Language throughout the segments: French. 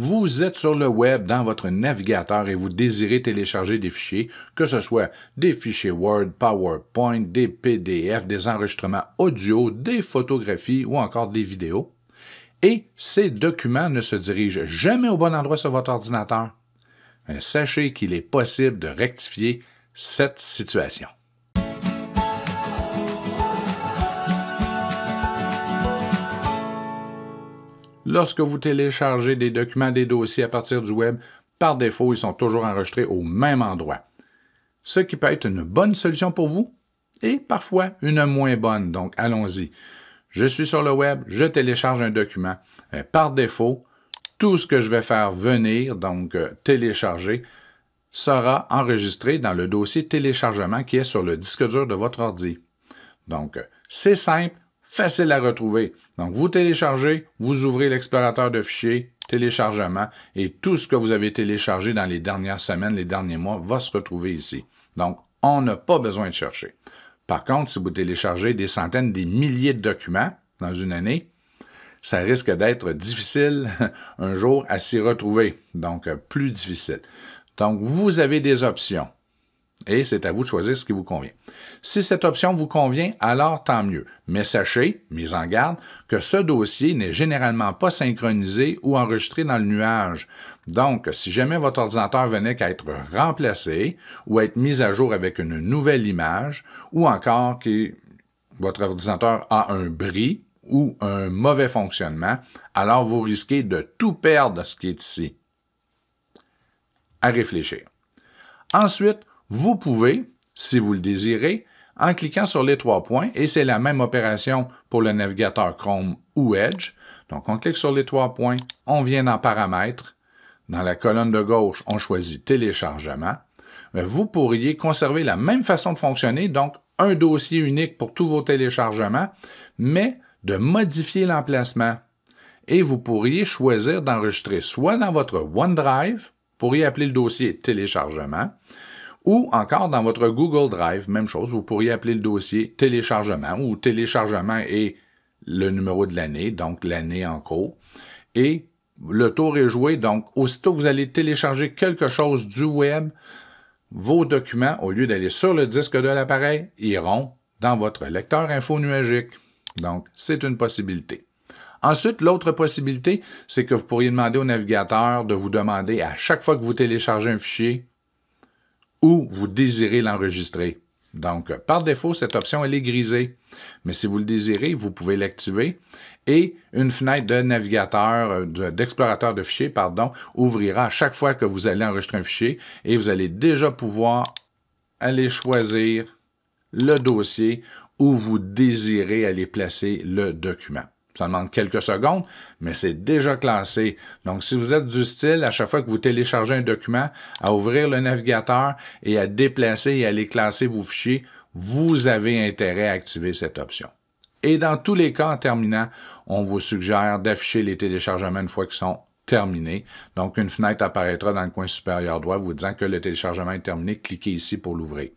Vous êtes sur le web dans votre navigateur et vous désirez télécharger des fichiers, que ce soit des fichiers Word, PowerPoint, des PDF, des enregistrements audio, des photographies ou encore des vidéos. Et ces documents ne se dirigent jamais au bon endroit sur votre ordinateur. sachez qu'il est possible de rectifier cette situation. lorsque vous téléchargez des documents, des dossiers à partir du web, par défaut, ils sont toujours enregistrés au même endroit. Ce qui peut être une bonne solution pour vous et parfois une moins bonne. Donc, allons-y. Je suis sur le web, je télécharge un document. Euh, par défaut, tout ce que je vais faire venir, donc euh, télécharger, sera enregistré dans le dossier téléchargement qui est sur le disque dur de votre ordi. Donc, euh, c'est simple, facile à retrouver. Donc, vous téléchargez, vous ouvrez l'explorateur de fichiers, téléchargement, et tout ce que vous avez téléchargé dans les dernières semaines, les derniers mois, va se retrouver ici. Donc, on n'a pas besoin de chercher. Par contre, si vous téléchargez des centaines, des milliers de documents dans une année, ça risque d'être difficile un jour à s'y retrouver, donc euh, plus difficile. Donc, vous avez des options et c'est à vous de choisir ce qui vous convient. Si cette option vous convient, alors tant mieux. Mais sachez, mise en garde, que ce dossier n'est généralement pas synchronisé ou enregistré dans le nuage. Donc, si jamais votre ordinateur venait qu'à être remplacé ou à être mis à jour avec une nouvelle image, ou encore que votre ordinateur a un bris ou un mauvais fonctionnement, alors vous risquez de tout perdre ce qui est ici. À réfléchir. Ensuite, vous pouvez, si vous le désirez, en cliquant sur les trois points, et c'est la même opération pour le navigateur Chrome ou Edge. Donc, on clique sur les trois points, on vient dans Paramètres. Dans la colonne de gauche, on choisit Téléchargement. Vous pourriez conserver la même façon de fonctionner, donc un dossier unique pour tous vos téléchargements, mais de modifier l'emplacement. Et vous pourriez choisir d'enregistrer soit dans votre OneDrive, pour pourriez appeler le dossier téléchargement, ou encore dans votre Google Drive, même chose, vous pourriez appeler le dossier téléchargement ou téléchargement et le numéro de l'année, donc l'année en cours. Et le tour est joué, donc aussitôt que vous allez télécharger quelque chose du web, vos documents, au lieu d'aller sur le disque de l'appareil, iront dans votre lecteur info nuagique. Donc, c'est une possibilité. Ensuite, l'autre possibilité, c'est que vous pourriez demander au navigateur de vous demander à chaque fois que vous téléchargez un fichier, où vous désirez l'enregistrer. Donc, par défaut, cette option, elle est grisée. Mais si vous le désirez, vous pouvez l'activer et une fenêtre de navigateur, euh, d'explorateur de fichiers, pardon, ouvrira à chaque fois que vous allez enregistrer un fichier et vous allez déjà pouvoir aller choisir le dossier où vous désirez aller placer le document. Ça demande quelques secondes, mais c'est déjà classé. Donc, si vous êtes du style, à chaque fois que vous téléchargez un document, à ouvrir le navigateur et à déplacer et à aller classer vos fichiers, vous avez intérêt à activer cette option. Et dans tous les cas, en terminant, on vous suggère d'afficher les téléchargements une fois qu'ils sont terminés. Donc, une fenêtre apparaîtra dans le coin supérieur droit vous disant que le téléchargement est terminé. Cliquez ici pour l'ouvrir.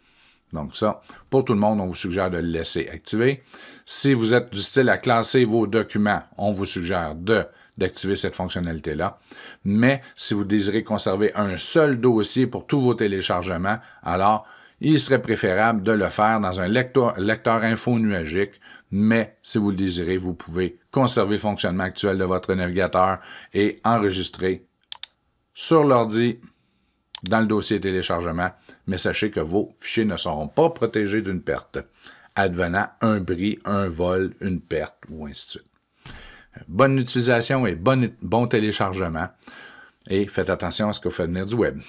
Donc ça, pour tout le monde, on vous suggère de le laisser activer. Si vous êtes du style à classer vos documents, on vous suggère de d'activer cette fonctionnalité-là. Mais si vous désirez conserver un seul dossier pour tous vos téléchargements, alors il serait préférable de le faire dans un lecteur, lecteur info nuagique, mais si vous le désirez, vous pouvez conserver le fonctionnement actuel de votre navigateur et enregistrer sur l'ordi dans le dossier téléchargement, mais sachez que vos fichiers ne seront pas protégés d'une perte, advenant un bris, un vol, une perte, ou ainsi de suite. Bonne utilisation et bon, téléchargement. Et faites attention à ce que vous faites venir du web.